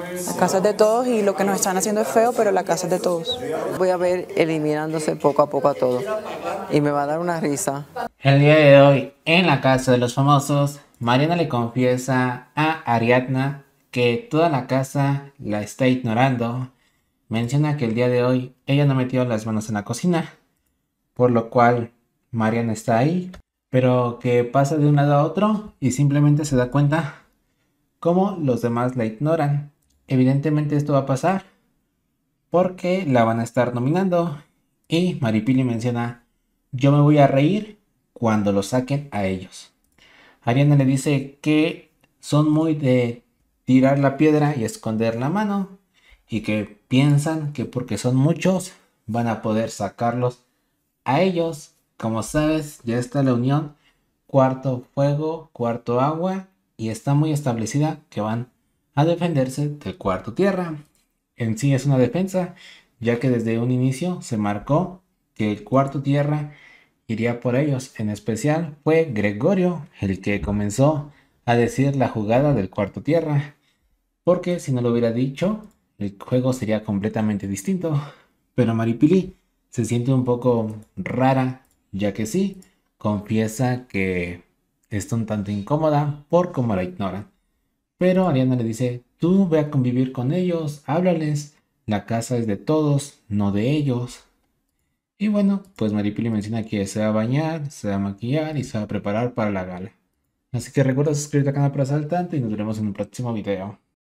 La casa es de todos y lo que nos están haciendo es feo, pero la casa es de todos. Voy a ver eliminándose poco a poco a todos y me va a dar una risa. El día de hoy, en la casa de los famosos, Mariana le confiesa a Ariadna que toda la casa la está ignorando. Menciona que el día de hoy ella no metió las manos en la cocina, por lo cual Mariana está ahí, pero que pasa de un lado a otro y simplemente se da cuenta cómo los demás la ignoran. Evidentemente esto va a pasar porque la van a estar nominando y Maripili menciona, yo me voy a reír cuando lo saquen a ellos. Ariana le dice que son muy de tirar la piedra y esconder la mano y que piensan que porque son muchos van a poder sacarlos a ellos. Como sabes, ya está la unión cuarto fuego, cuarto agua y está muy establecida que van a defenderse del cuarto tierra. En sí es una defensa, ya que desde un inicio se marcó que el cuarto tierra iría por ellos. En especial fue Gregorio el que comenzó a decir la jugada del cuarto tierra, porque si no lo hubiera dicho, el juego sería completamente distinto. Pero Maripili se siente un poco rara, ya que sí, confiesa que está un tanto incómoda por cómo la ignoran. Pero Ariana le dice, tú ve a convivir con ellos, háblales, la casa es de todos, no de ellos. Y bueno, pues Maripili menciona que se va a bañar, se va a maquillar y se va a preparar para la gala. Así que recuerda suscribirte al canal para tanto y nos vemos en un próximo video.